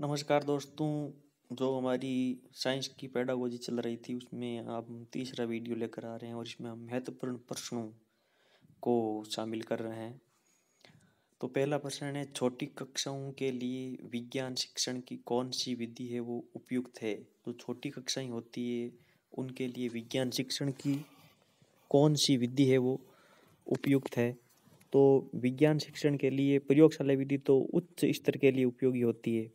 नमस्कार दोस्तों जो हमारी साइंस की पैडागोजी चल रही थी उसमें आप तीसरा वीडियो लेकर आ रहे हैं और इसमें हम महत्वपूर्ण प्रश्नों को शामिल कर रहे हैं तो पहला प्रश्न है छोटी कक्षाओं के लिए विज्ञान शिक्षण की कौन सी विधि है वो उपयुक्त है तो छोटी कक्षाएं होती है उनके लिए विज्ञान शिक्षण की कौन सी विधि है वो उपयुक्त है तो विज्ञान शिक्षण के लिए प्रयोगशाला विधि तो उच्च स्तर के लिए उपयोगी होती है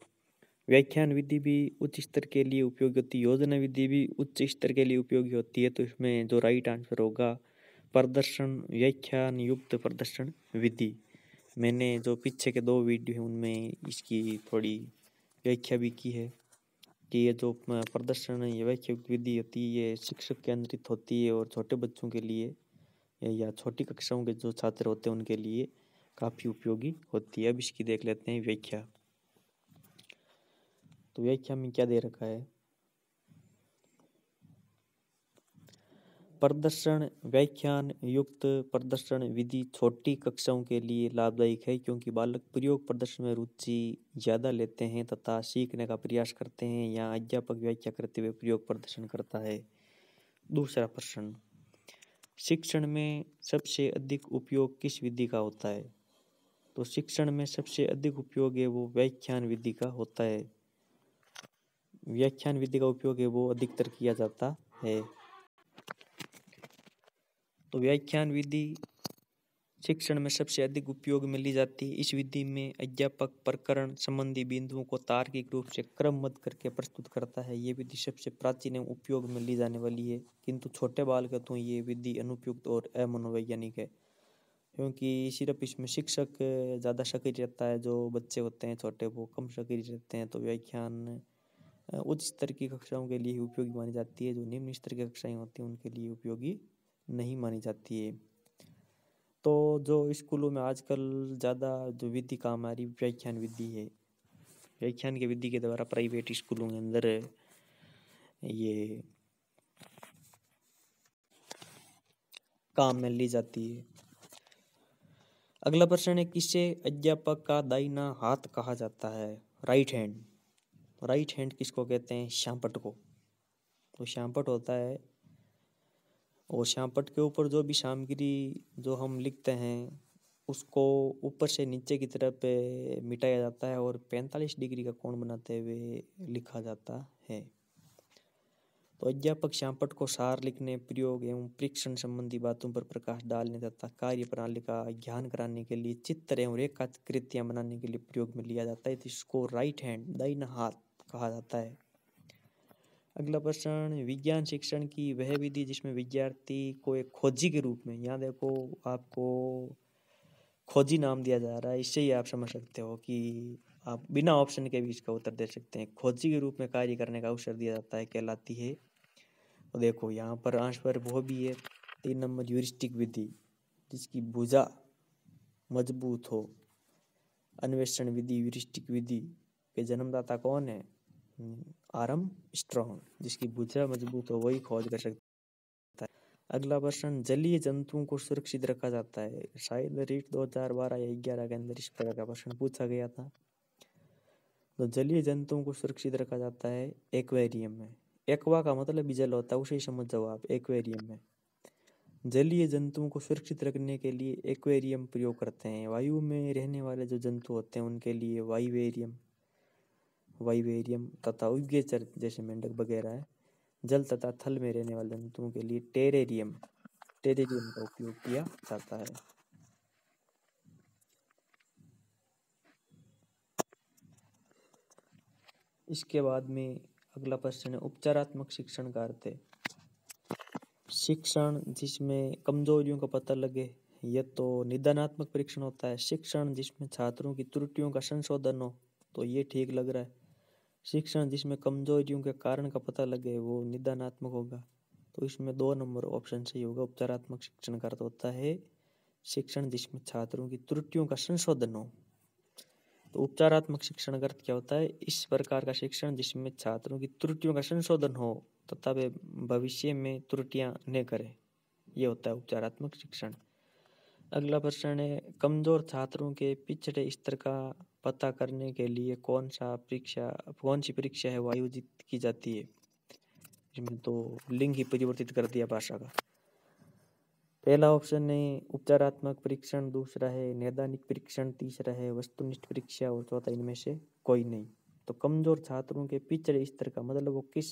व्याख्यान विधि भी उच्च स्तर के लिए उपयोगी होती है योजना विधि भी उच्च स्तर के लिए उपयोगी होती है तो इसमें जो राइट आंसर होगा प्रदर्शन व्याख्यान युक्त प्रदर्शन विधि मैंने जो पीछे के दो वीडियो हैं उनमें इसकी थोड़ी व्याख्या भी की है कि ये जो प्रदर्शन ये व्याख्या विधि होती है ये शिक्षक केंद्रित होती है और छोटे बच्चों के लिए या छोटी कक्षाओं के जो छात्र होते हैं उनके लिए काफ़ी उपयोगी होती है अब इसकी देख लेते हैं व्याख्या तो व्याख्या में क्या दे रखा है प्रदर्शन व्याख्यान युक्त प्रदर्शन विधि छोटी कक्षाओं के लिए लाभदायक है क्योंकि बालक प्रयोग प्रदर्शन में रुचि ज़्यादा लेते हैं तथा सीखने का प्रयास करते हैं या अध्यापक व्याख्या करते हुए प्रयोग प्रदर्शन करता है दूसरा प्रश्न शिक्षण में सबसे अधिक उपयोग किस विधि का होता है तो शिक्षण में सबसे अधिक उपयोग है वो व्याख्यान विधि का होता है व्याख्यान विधि का उपयोग है वो अधिकतर किया जाता है तो व्याख्यान विधि शिक्षण में सबसे अधिक उपयोग में ली जाती है इस विधि में अध्यापक प्रकरण संबंधी बिंदुओं को तार्किक रूप से क्रमबद्ध करके प्रस्तुत करता है ये विधि सबसे प्राचीन एवं उपयोग में ली जाने वाली है किंतु छोटे तो ये विधि अनुपयुक्त और अमनोवैज्ञानिक है क्योंकि सिर्फ इसमें शिक्षक ज़्यादा सक्रिय रहता है जो बच्चे होते हैं छोटे वो कम सक्रिय रहते हैं तो व्याख्यान उच्च स्तर की कक्षाओं के लिए उपयोगी मानी जाती है जो निम्न स्तर की कक्षाएँ होती हैं उनके लिए उपयोगी नहीं मानी जाती है तो जो स्कूलों में आजकल ज़्यादा जो विधि काम आ रही व्याख्यान विधि है व्याख्यान की विधि के द्वारा प्राइवेट स्कूलों के अंदर ये काम में ली जाती है अगला प्रश्न है किसे अध्यापक का दाहिना हाथ कहा जाता है राइट हैंड राइट हैंड किसको कहते हैं श्यामपट को तो श्यामपट होता है और श्यामपट के ऊपर जो भी सामग्री जो हम लिखते हैं उसको ऊपर से नीचे की तरफ मिटाया जाता है और पैंतालीस डिग्री का कोण बनाते हुए लिखा जाता है तो अध्यापक श्यामपट को सार लिखने प्रयोग एवं परीक्षण संबंधी बातों पर प्रकाश डालने तथा कार्य प्रणाली का ज्ञान कराने के लिए चित्र एवं रेखा कृतियाँ बनाने के लिए प्रयोग में लिया जाता है तो इसको राइट हैंड दाहिना हाथ कहा जाता है अगला प्रश्न विज्ञान शिक्षण की वह विधि जिसमें विद्यार्थी को एक खोजी के रूप में यहाँ देखो आपको खोजी नाम दिया जा रहा है इससे ही आप समझ सकते हो कि आप बिना ऑप्शन के भी इसका उत्तर दे सकते हैं खोजी के रूप में कार्य करने का अवसर दिया जाता है कहलाती है और देखो यहाँ पर पर वो भी है तीन नंबर यूरिस्टिक विधि जिसकी भुजा मजबूत हो अन्वेषण विधि यूरिस्टिक विधि के जन्मदाता कौन है आर्म स्ट्रॉन्ग जिसकी भुजा मजबूत हो वही खोज कर सकता है अगला प्रश्न जलीय जंतुओं को सुरक्षित रखा जाता है शायद रीट 2012 या ग्यारह के अंदर इस प्रकार का प्रश्न पूछा गया था तो जलीय जंतुओं को सुरक्षित रखा जाता है एक्वेरियम में एक्वा का मतलब भी जल होता है उसे समझ जाओ आप एक्वेरियम में जलीय जंतुओं को सुरक्षित रखने के लिए एक्वेरियम प्रयोग करते हैं वायु में रहने वाले जो जंतु होते हैं उनके लिए वायुवेरियम वाइवेरियम तथा उगे जैसे मेंढक वगैरह है जल तथा थल में रहने वाले जंतुओं के लिए टेरेरियम टेरेरियम का उपयोग किया जाता है इसके बाद में अगला प्रश्न है उपचारात्मक शिक्षण का अर्थ है शिक्षण जिसमें कमजोरियों का पता लगे यह तो निदानात्मक परीक्षण होता है शिक्षण जिसमें छात्रों की त्रुटियों का संशोधन हो तो ये ठीक लग रहा है शिक्षण जिसमें कमजोरियों के कारण का पता लगे वो निदानात्मक होगा तो इसमें दो नंबर ऑप्शन सही होगा उपचारात्मक शिक्षण का अर्थ होता है शिक्षण जिसमें छात्रों की त्रुटियों का संशोधन हो तो उपचारात्मक शिक्षण का अर्थ क्या होता है इस प्रकार का शिक्षण जिसमें छात्रों की त्रुटियों का संशोधन हो तथा वे भविष्य में त्रुटियां न करें यह होता है उपचारात्मक शिक्षण अगला प्रश्न है कमजोर छात्रों के पिछड़े स्तर का पता करने के लिए कौन सा परीक्षा कौन सी परीक्षा है वो आयोजित की जाती है इसमें तो लिंग ही परिवर्तित कर दिया भाषा का पहला ऑप्शन है उपचारात्मक परीक्षण दूसरा है नैदानिक परीक्षण तीसरा है वस्तुनिष्ठ परीक्षा और चौथा इनमें से कोई नहीं तो कमजोर छात्रों के पिछड़े स्तर का मतलब वो किस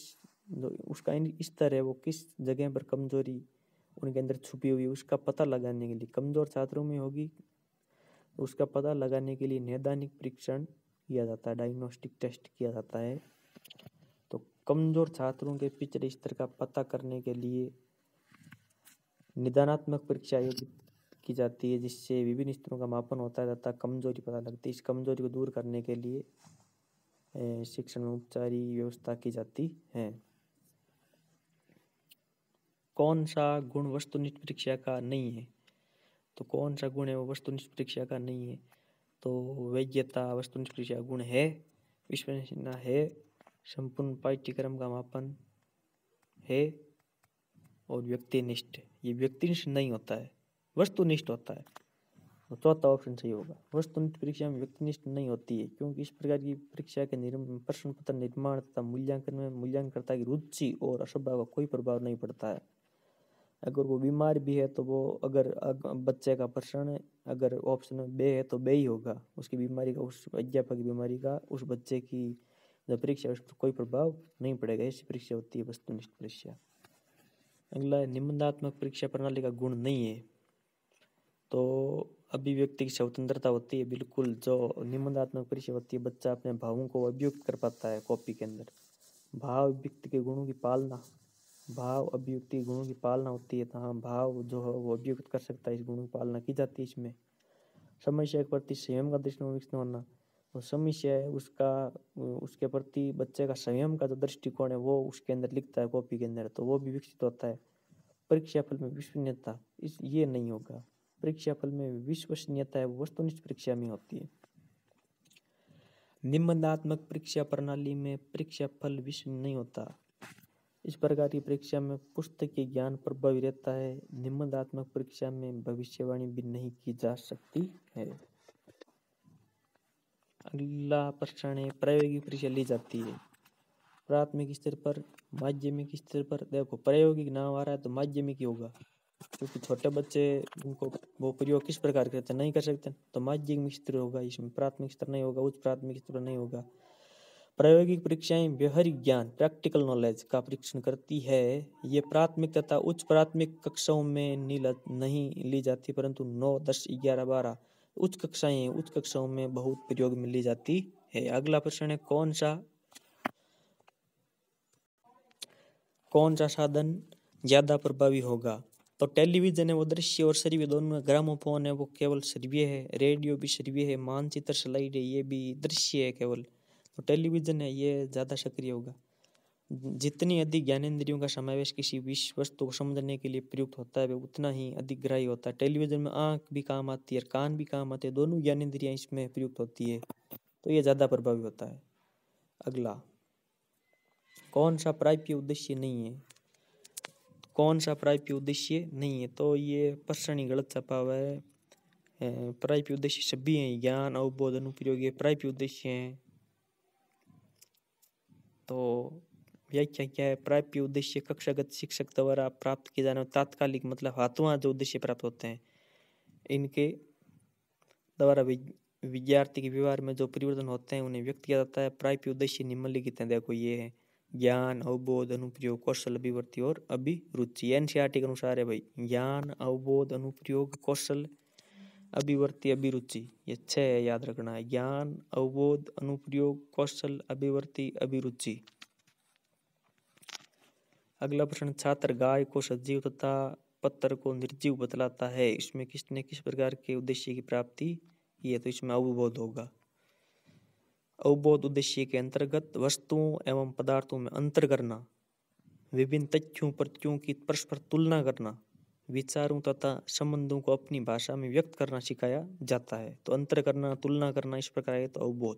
जो उसका स्तर है वो किस जगह पर कमजोरी उनके अंदर छुपी हुई उसका पता लगाने के लिए कमजोर छात्रों में होगी उसका पता लगाने के लिए नैदानिक परीक्षण किया जाता है डायग्नोस्टिक टेस्ट किया जाता है तो कमज़ोर छात्रों के पिछले स्तर का पता करने के लिए निदानात्मक परीक्षा आयोजित की जाती है जिससे विभिन्न स्तरों का मापन होता जाता कमजोरी पता लगती है इस कमजोरी को दूर करने के लिए शिक्षण उपचारी व्यवस्था की जाती है कौन सा गुण वस्तुनिष्ठ परीक्षा का नहीं है तो कौन सा गुण है वो वस्तुनिष्ठ परीक्षा का नहीं है तो वैज्ञता वस्तु परीक्षा गुण है विश्वसनीयता है संपूर्ण पाठ्यक्रम का मापन है और व्यक्तिनिष्ठ ये व्यक्तिनिष्ठ नहीं होता है वस्तुनिष्ठ होता है तो चौथा ऑप्शन सही होगा वस्तुनिष्ठ परीक्षा में व्यक्तिनिष्ठ नहीं होती है क्योंकि इस प्रकार की परीक्षा के प्रश्न पत्र निर्माण तथा मूल्यांकन में मूल्यांकनकर्ता की रुचि और असुभाव का कोई प्रभाव नहीं पड़ता है अगर वो बीमार भी है तो वो अगर बच्चे का प्रश्न अगर ऑप्शन बे है तो बे ही होगा उसकी बीमारी का उस अध्यापक की बीमारी का उस बच्चे की जो परीक्षा उस पर कोई प्रभाव नहीं पड़ेगा ऐसी परीक्षा होती है वस्तुनिष्ठ परीक्षा अगला निबंधात्मक परीक्षा प्रणाली का गुण नहीं है तो अभिव्यक्ति की स्वतंत्रता होती है बिल्कुल जो निबंधात्मक परीक्षा होती है बच्चा अपने भावों को अभिव्यक्त कर पाता है कॉपी के अंदर भाव व्यक्ति के गुणों की पालना भाव अभिव्यक्ति गुणों की पालना होती है तहाँ तो भाव जो है वो अभिव्यक्त कर सकता है इस गुणों की पालना की जाती है इसमें समस्या के प्रति संयम का दृष्टिकोण विकसित होना वो समस्या है उसका उसके प्रति बच्चे का संयम का जो दृष्टिकोण है वो उसके अंदर लिखता है कॉपी के अंदर तो वो भी विकसित होता है परीक्षा फल में विश्वसनीयता इस ये नहीं होगा परीक्षा फल में विश्वसनीयता है वस्तुनिष्ठ परीक्षा में होती है निबंधात्मक परीक्षा प्रणाली में परीक्षा फल विश्व नहीं होता इस प्रकार की परीक्षा में पुस्तकीय ज्ञान प्रभावी रहता है निबंधात्मक परीक्षा में भविष्यवाणी भी नहीं की जा सकती है अगला प्रश्न है प्रायोगिक परीक्षा ली जाती है प्राथमिक स्तर पर माध्यमिक स्तर पर देखो प्रायोगिक नाम आ रहा है तो माध्यमिक ही होगा क्योंकि छोटे बच्चे उनको वो प्रयोग किस प्रकार करते नहीं कर सकते तो माध्यमिक स्तर होगा इसमें प्राथमिक स्तर नहीं होगा उच्च प्राथमिक स्तर नहीं होगा प्रायोगिक परीक्षाएं व्यवहारिक ज्ञान प्रैक्टिकल नॉलेज का परीक्षण करती है ये प्राथमिक तथा उच्च प्राथमिक कक्षाओं में नील नहीं ली जाती परंतु नौ दस ग्यारह बारह उच्च कक्षाएं उच्च कक्षाओं में बहुत प्रयोग में ली जाती है अगला प्रश्न है कौन सा कौन सा साधन ज़्यादा प्रभावी होगा तो टेलीविजन है वो दृश्य और सर्वे दोनों ग्रामोफोन है वो केवल सर्वे है रेडियो भी सर्वे है मानचित्र स्लाइड है ये भी दृश्य है केवल और टेलीविज़न है ये ज़्यादा सक्रिय होगा जितनी अधिक ज्ञानेन्द्रियों का समावेश किसी विश्व वस्तु को समझने के लिए प्रयुक्त होता है उतना ही अधिक ग्राही होता है टेलीविज़न में आँख भी काम आती है कान भी काम आते हैं दोनों ज्ञानेन्द्रियाँ इसमें प्रयुक्त होती है तो ये ज़्यादा प्रभावी होता है अगला कौन सा प्राप्य उद्देश्य नहीं है कौन सा प्राप्य उद्देश्य नहीं है तो ये प्रश्न ही गलत छपा हुआ है प्राप्य उद्देश्य सभी हैं ज्ञान अवबोधन उपयोगी प्राप्य उद्देश्य हैं तो व्याख्या क्या प्राप्य उद्देश्य कक्षागत शिक्षक द्वारा प्राप्त किए जाने तात्कालिक मतलब हाथों जो उद्देश्य प्राप्त होते हैं इनके द्वारा विद्यार्थी के व्यवहार में जो परिवर्तन होते हैं उन्हें व्यक्त किया जाता है प्राप्य उद्देश्य निम्नलिखित हैं देखो ये है ज्ञान अवबोध अनुप्रयोग कौशल अभिवृत्ति और अभिरुचि एनसीआरटी के अनुसार है भाई ज्ञान अवबोध अनुप्रयोग कौशल अभिवर्ती अभिरुचि ये छह है याद रखना है ज्ञान अवबोध अनुप्रयोग कौशल अभिवर्ती अभिरुचि अगला प्रश्न छात्र गाय को सजीव तथा पत्थर को निर्जीव बतलाता है इसमें किसने किस प्रकार के उद्देश्य की प्राप्ति की है तो इसमें अवबोध होगा अवबोध उद्देश्य के अंतर्गत वस्तुओं एवं पदार्थों में अंतर करना विभिन्न तथ्यों प्रत्यों की परस्पर तुलना करना विचारों तथा संबंधों को अपनी भाषा में व्यक्त करना सिखाया जाता है तो अंतर करना तुलना करना इस प्रकार है तो अवबोध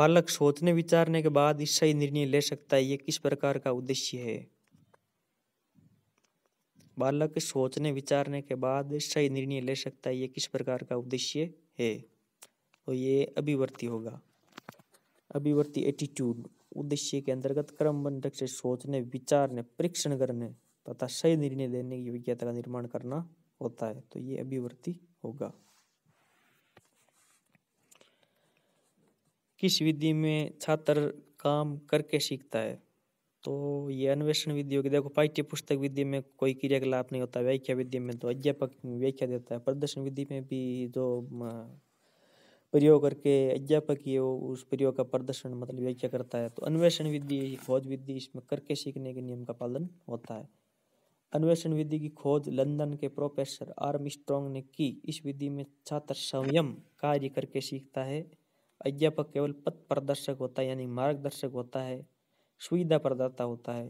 बालक सोचने विचारने के बाद इस सही निर्णय ले सकता है ये किस प्रकार का उद्देश्य है बालक सोचने विचारने के बाद सही निर्णय ले सकता है ये किस प्रकार का उद्देश्य है तो ये अभिवर्ती होगा अभिवर्ती एटीट्यूड उद्देश्य के अंतर्गत क्रमबंधक से सोचने विचारने परीक्षण करने तथा सही निर्णय लेने की योग्यता का निर्माण करना होता है तो ये अभिवृत्ति होगा किस विधि में छात्र काम करके सीखता है तो ये अन्वेषण विधि होगी देखो पाठ्य पुस्तक विधि में कोई क्रियाकलाप नहीं होता व्याख्या विधि में तो अध्यापक व्याख्या देता है प्रदर्शन विधि में भी जो प्रयोग करके अध्यापक ये उस प्रयोग का प्रदर्शन मतलब व्याख्या करता है तो अन्वेषण विधि खोज विधि इसमें करके सीखने के नियम का पालन होता है अन्वेषण विधि की खोज लंदन के प्रोफेसर आर्म स्ट्रॉन्ग ने की इस विधि में छात्र स्वयं कार्य करके सीखता है अध्यापक केवल पथ प्रदर्शक होता है यानी मार्गदर्शक होता है सुविधा प्रदाता होता है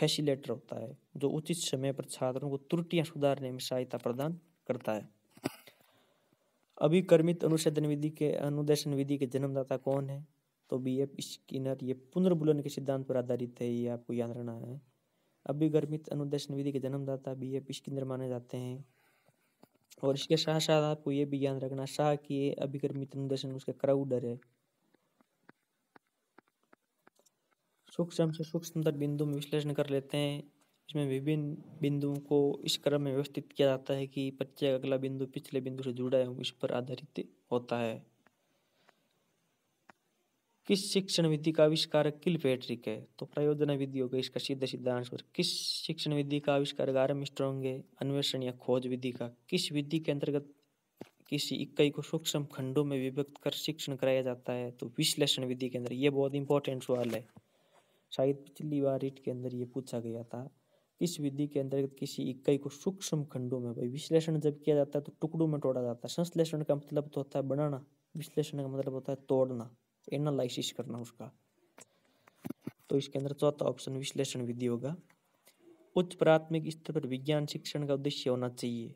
फैसिलेटर होता है जो उचित समय पर छात्रों को त्रुटियां सुधारने में सहायता प्रदान करता है अभिकर्मित अनुशेदन विधि के अनुदेशन विधि के जन्मदाता कौन है तो बी एफ स्किनर ये पुनर्बुलन के सिद्धांत पर आधारित है ये आपको याद रखना है अभिगर्मित अनुदेशन विधि के जन्मदाता बी एफ स्किनर माने जाते हैं और इसके साथ साथ आपको ये भी याद रखना शाह की अभिगर्मित अनुदेशन उसके क्राउडर है सूक्ष्म से सूक्ष्म बिंदु में विश्लेषण कर लेते हैं इसमें विभिन्न बिंदुओं को इस क्रम में व्यवस्थित किया जाता है कि बच्चे का अगला बिंदु पिछले बिंदु से जुड़ा है इस पर आधारित होता है किस शिक्षण विधि का आविष्कार किल पैट्रिक है तो प्रयोजन विधि होगा इसका सीधा सीधा आंसर किस शिक्षण विधि का आविष्कार गारम स्ट्रॉन्ग है अन्वेषण या खोज विधि का किस विधि के अंतर्गत किसी इकाई को सूक्ष्म खंडों में विभक्त कर शिक्षण कराया जाता है तो विश्लेषण विधि के अंदर ये बहुत इंपॉर्टेंट सवाल है शायद पिछली बार रीट के अंदर ये पूछा गया था इस विधि के अंतर्गत किसी इकाई को सूक्ष्म खंडों में भाई विश्लेषण जब किया जाता है तो टुकड़ों में तोड़ा जाता है संश्लेषण का मतलब तो होता है बनाना विश्लेषण का मतलब होता है तोड़ना एनालिसिस करना उसका तो इसके अंदर चौथा ऑप्शन विश्लेषण विधि होगा उच्च प्राथमिक स्तर पर विज्ञान शिक्षण का उद्देश्य होना चाहिए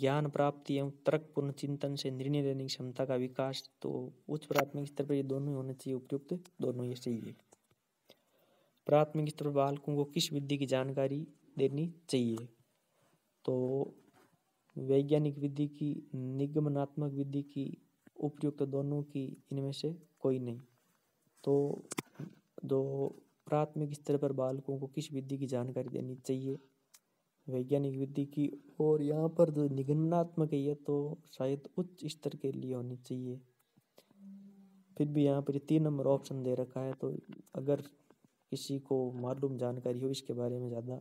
ज्ञान प्राप्ति एवं तर्कपूर्ण चिंतन से निर्णय लेने की क्षमता का विकास तो उच्च प्राथमिक स्तर पर ये दोनों ही होने चाहिए उपयुक्त दोनों ही चाहिए प्राथमिक स्तर पर बालकों को किस विधि की जानकारी देनी चाहिए तो वैज्ञानिक विधि की निगमनात्मक विधि की उपयुक्त तो दोनों की इनमें से कोई नहीं तो दो प्राथमिक स्तर पर बालकों को किस विधि की जानकारी देनी चाहिए वैज्ञानिक विधि की और यहाँ पर जो निगमनात्मक है तो शायद उच्च स्तर के लिए होनी चाहिए फिर भी यहाँ पर तीन नंबर ऑप्शन दे रखा है तो अगर किसी को मालूम जानकारी हो इसके बारे में ज़्यादा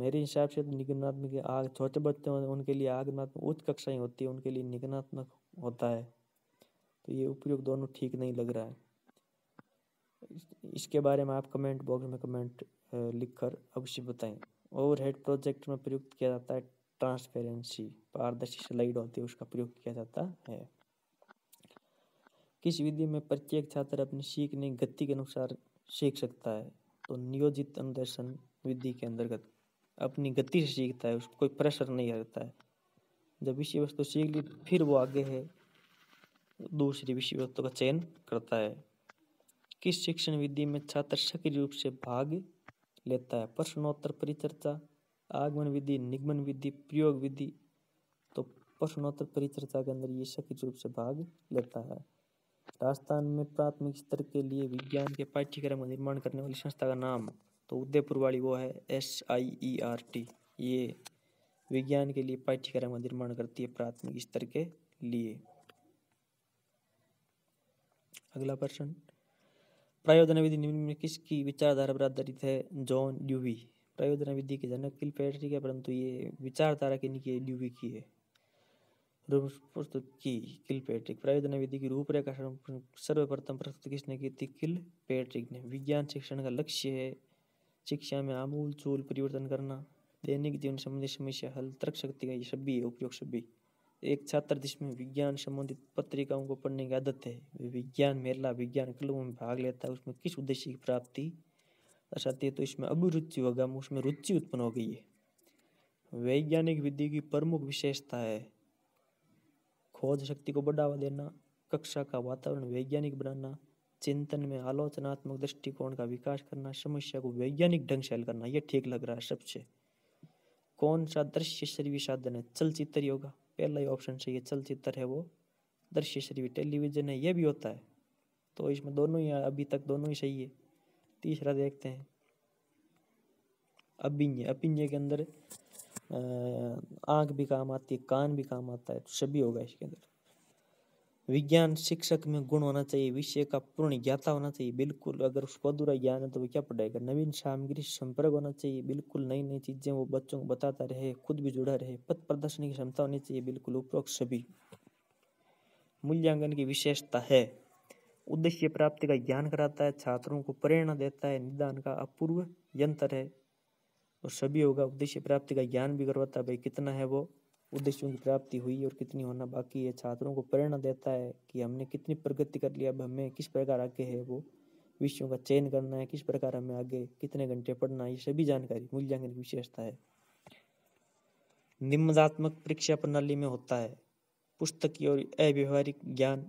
मेरे हिसाब से तो निगमनात्मक आग छोटे बच्चे उनके लिए आगनात्मक उच्च कक्षाएं होती है उनके लिए निगमनात्मक होता है तो ये उपयोग दोनों ठीक नहीं लग रहा है इसके बारे में आप कमेंट बॉक्स में कमेंट लिखकर अवश्य बताएं ओवरहेड प्रोजेक्ट में प्रयुक्त किया जाता है ट्रांसपेरेंसी पारदर्शी स्लाइड होती है उसका प्रयोग किया जाता है किस विधि में प्रत्येक छात्र अपनी सीखने गति के अनुसार सीख सकता है तो नियोजित अनुदर्शन विधि के अंतर्गत अपनी गति से सीखता है उसको कोई प्रेशर नहीं रहता है जब विषय वस्तु सीख ली फिर वो आगे है दूसरी विषय वस्तु का चयन करता है किस शिक्षण विधि में छात्र सक्रिय रूप से भाग लेता है प्रश्नोत्तर परिचर्चा आगमन विधि निगमन विधि प्रयोग विधि तो प्रश्नोत्तर परिचर्चा के अंदर ये सक्रिय रूप से भाग लेता है राजस्थान में प्राथमिक स्तर के लिए विज्ञान के पाठ्यक्रम का निर्माण करने वाली संस्था का नाम तो उदयपुर वाली वो है S I E R T ये विज्ञान के लिए पाठ्यक्रम का निर्माण करती है प्राथमिक स्तर के लिए अगला प्रश्न प्रायोजन विधि निम्न में किसकी विचारधारा पर आधारित है जॉन ड्यूवी प्रायोजन विधि के जनक किल पैट्रिक है परंतु ये विचारधारा किन की ड्यूवी की है प्रस्तुत की किल पैट्रिक प्रायोजन विधि की रूपरेखा सर्वप्रथम प्रस्तुत किसने की थी किल पैट्रिक ने विज्ञान शिक्षण का लक्ष्य है शिक्षा में आमूल चूल परिवर्तन करना दैनिक जीवन संबंधी समस्या हल तर्क शक्ति का ये सभी उपयोग सभी एक छात्र जिसमें विज्ञान संबंधित पत्रिकाओं को पढ़ने की आदत है विज्ञान मेला विज्ञान क्लबों में भाग लेता है उसमें किस उद्देश्य की प्राप्ति दर्शाती है तो इसमें अभिरुचि होगा उसमें रुचि उत्पन्न हो गई है वैज्ञानिक विधि की प्रमुख विशेषता है खोज शक्ति को बढ़ावा देना कक्षा का वातावरण वैज्ञानिक बनाना चिंतन में आलोचनात्मक दृष्टिकोण का विकास करना समस्या को वैज्ञानिक ढंग से हल करना यह ठीक लग रहा है सबसे कौन सा दृश्य श्रीवी साधन है चलचित्र योगा पहला ही ऑप्शन सही है चलचित्र है वो दृश्य श्रीवी टेलीविजन है यह भी होता है तो इसमें दोनों ही अभी तक दोनों ही सही है तीसरा देखते हैं अभिनय अभिनय के अंदर आँख भी काम आती है कान भी काम आता है तो सभी होगा इसके अंदर विज्ञान शिक्षक में गुण होना चाहिए विषय का पूर्ण ज्ञाता होना चाहिए बिल्कुल अगर उसको अधूरा ज्ञान है तो वो क्या पढ़ाएगा नवीन सामग्री संपर्क होना चाहिए बिल्कुल नई नई चीज़ें वो बच्चों को बताता रहे खुद भी जुड़ा रहे पथ प्रदर्शन की क्षमता होनी चाहिए बिल्कुल उपरोक्त सभी मूल्यांकन की विशेषता है उद्देश्य प्राप्ति का ज्ञान कराता है छात्रों को प्रेरणा देता है निदान का अपूर्व यंत्र है और सभी होगा उद्देश्य प्राप्ति का ज्ञान भी करवाता है भाई कितना है वो उद्देश्यों की प्राप्ति हुई और कितनी होना बाकी है छात्रों को प्रेरणा देता है कि हमने कितनी प्रगति कर लिया अब हमें किस प्रकार आगे है वो विषयों का चयन करना है किस प्रकार हमें आगे कितने घंटे पढ़ना है ये सभी जानकारी मूल्यांकन की विशेषता है निम्नात्मक परीक्षा प्रणाली में होता है पुस्तकीय और अव्यवहारिक ज्ञान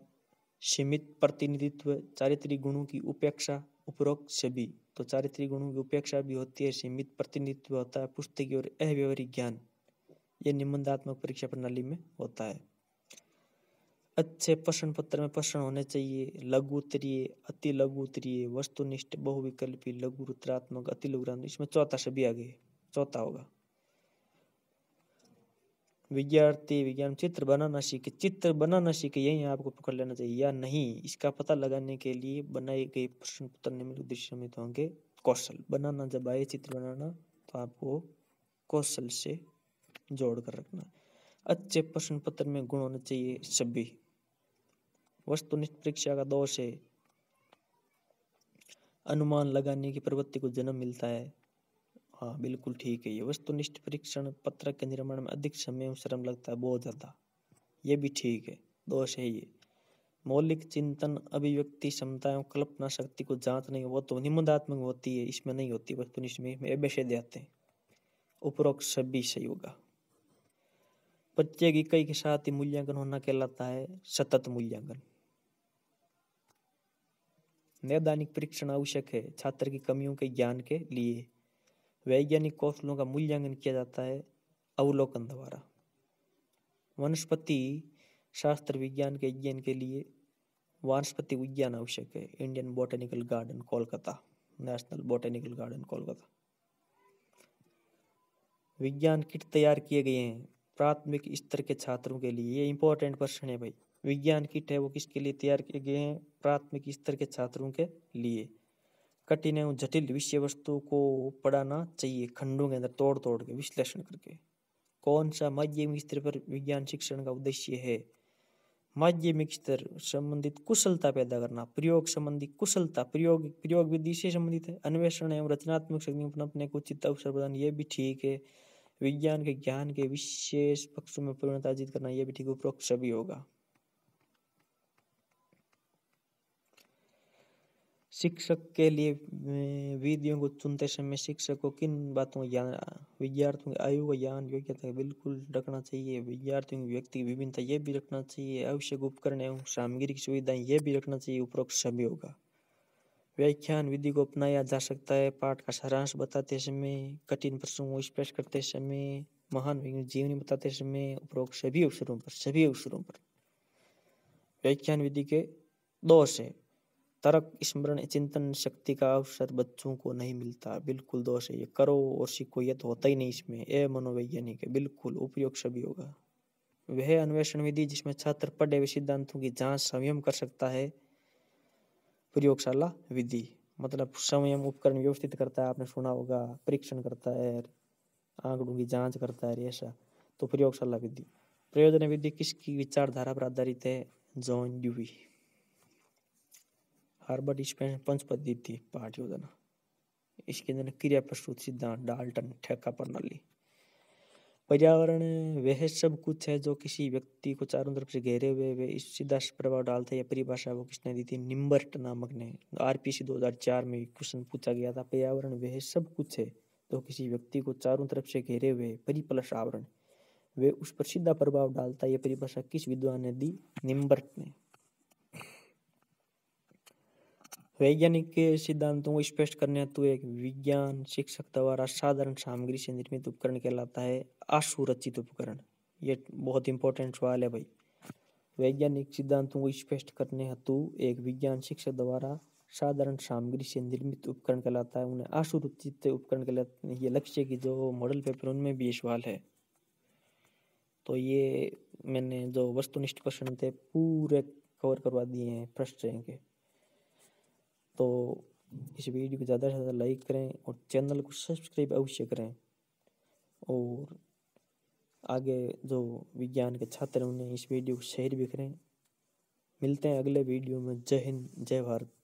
सीमित प्रतिनिधित्व चारित्रिक गुणों की उपेक्षा उपरोक्त सभी तो चारित्रिक गुणों की उपेक्षा भी होती है सीमित प्रतिनिधित्व होता है पुस्तकी और अव्यवहारिक ज्ञान यह निबंधात्मक परीक्षा प्रणाली में होता है अच्छे प्रश्न पत्र में प्रश्न होने चाहिए लघु उत्तरीय अति लघु उत्तरीय वस्तुनिष्ठ बहुविकल्पी लघु उत्तरात्मक अति लघु इसमें चौथा सभी आ गए चौथा होगा विद्यार्थी विज्ञान चित्र बनाना सीखे चित्र बनाना सीखे यही आपको पकड़ लेना चाहिए या नहीं इसका पता लगाने के लिए बनाए गए प्रश्न पत्र निम्नलिखित दृश्य में तो होंगे कौशल बनाना जब आए चित्र बनाना तो आपको कौशल से जोड़ कर रखना अच्छे प्रश्न पत्र में गुण होने चाहिए सभी वस्तुनिष्ठ परीक्षा का दोष है अनुमान लगाने की प्रवृत्ति को जन्म मिलता है हाँ बिल्कुल ठीक है ये वस्तुनिष्ठ परीक्षण पत्र के निर्माण में अधिक समय और श्रम लगता है बहुत ज़्यादा ये भी ठीक है दोष है ये मौलिक चिंतन अभिव्यक्ति क्षमताएं कल्पना शक्ति को जांच नहीं वो तो निबंधात्मक होती है इसमें नहीं होती वस्तुनिष्ठ में इसमें अभ्यसय जाते हैं उपरोक्त सभी सही होगा प्रत्येक इकाई के साथ ही मूल्यांकन होना कहलाता है सतत मूल्यांकन नैदानिक परीक्षण आवश्यक है छात्र की कमियों के ज्ञान के लिए वैज्ञानिक कौशलों का मूल्यांकन किया जाता है अवलोकन द्वारा वनस्पति शास्त्र विज्ञान के अध्ययन के लिए वनस्पति विज्ञान आवश्यक है Indian botanical garden Kolkata national botanical garden Kolkata विज्ञान किट तैयार किए गए हैं प्राथमिक स्तर के छात्रों के लिए ये इंपॉर्टेंट प्रश्न है भाई विज्ञान किट है वो किसके लिए तैयार किए गए हैं प्राथमिक स्तर के छात्रों के लिए कठिन एवं जटिल विषय वस्तु को पढ़ाना चाहिए खंडों के अंदर तोड़ तोड़ के विश्लेषण करके कौन सा माध्यमिक स्तर पर विज्ञान शिक्षण का उद्देश्य है माध्यमिक स्तर संबंधित कुशलता पैदा करना प्रयोग संबंधी कुशलता प्रयोग प्रयोग विधि से संबंधित है अन्वेषण एवं रचनात्मक अपने को उचित अवसर प्रदान ये भी ठीक है विज्ञान के ज्ञान के विशेष पक्षों में पूर्णता अर्जित करना यह भी ठीक उपरोक्त सभी होगा शिक्षक के लिए विधियों को चुनते समय शिक्षक को किन बातों का ज्ञान विद्यार्थियों की आयु का ज्ञान योग्यता बिल्कुल रखना चाहिए विद्यार्थियों की व्यक्ति विभिन्नता ये भी रखना चाहिए आवश्यक उपकरण एवं सामग्री की सुविधाएं ये भी रखना चाहिए उपरोक्त सभी होगा व्याख्यान विधि को अपनाया जा सकता है पाठ का सारांश बताते समय कठिन प्रश्नों को स्पष्ट करते समय महान जीवनी बताते समय उपरोक्त सभी अवसरों पर सभी अवसरों पर व्याख्यान विधि के दोष है तर्क स्मरण चिंतन शक्ति का अवसर बच्चों को नहीं मिलता बिल्कुल दोष है ये करो और सीखो ये तो होता ही नहीं इसमें ए मनोवैज्ञानिक है बिल्कुल उपयोग सभी होगा वह अन्वेषण विधि जिसमें छात्र पढ़े हुए सिद्धांतों की जांच संयम कर सकता है प्रयोगशाला विधि मतलब संयम उपकरण व्यवस्थित करता है आपने सुना होगा परीक्षण करता है आंकड़ों की जांच करता है ऐसा तो प्रयोगशाला विधि प्रयोजन विधि किसकी विचारधारा पर आधारित है जॉन ड्यूवी आर्बट स्पेंस पंच पद्धति पाठ योजना इसके अंदर क्रिया प्रस्तुत सिद्धांत डाल्टन ठेका प्रणाली पर्यावरण वह सब कुछ है जो किसी व्यक्ति को चारों तरफ से घेरे हुए वे इस सीधा प्रभाव डालते हैं या परिभाषा वो किसने दी थी निम्बर्ट नामक ने आरपीसी 2004 में क्वेश्चन पूछा गया था पर्यावरण वह सब कुछ है जो किसी व्यक्ति को चारों तरफ से घेरे हुए परिप्लस आवरण वे उस पर सीधा प्रभाव डालता है यह परिभाषा किस विद्वान ने दी निम्बर्ट ने वैज्ञानिक सिद्धांतों को स्पष्ट करने हेतु एक विज्ञान शिक्षक द्वारा साधारण सामग्री से निर्मित उपकरण कहलाता है आशुरचित उपकरण ये बहुत इंपॉर्टेंट सवाल है भाई वैज्ञानिक सिद्धांतों को स्पष्ट करने हेतु एक विज्ञान शिक्षक द्वारा साधारण सामग्री से निर्मित उपकरण कहलाता है उन्हें आशुरचित उपकरण कहलाते हैं ये लक्ष्य की जो मॉडल पेपर उनमें भी ये सवाल है तो ये मैंने जो वस्तुनिष्ठ प्रश्न थे पूरे कवर करवा दिए हैं फर्स्ट रैंक के तो इस वीडियो को ज़्यादा से ज़्यादा लाइक करें और चैनल को सब्सक्राइब अवश्य करें और आगे जो विज्ञान के छात्र हैं उन्हें इस वीडियो को शेयर भी करें मिलते हैं अगले वीडियो में जय हिंद जय भारत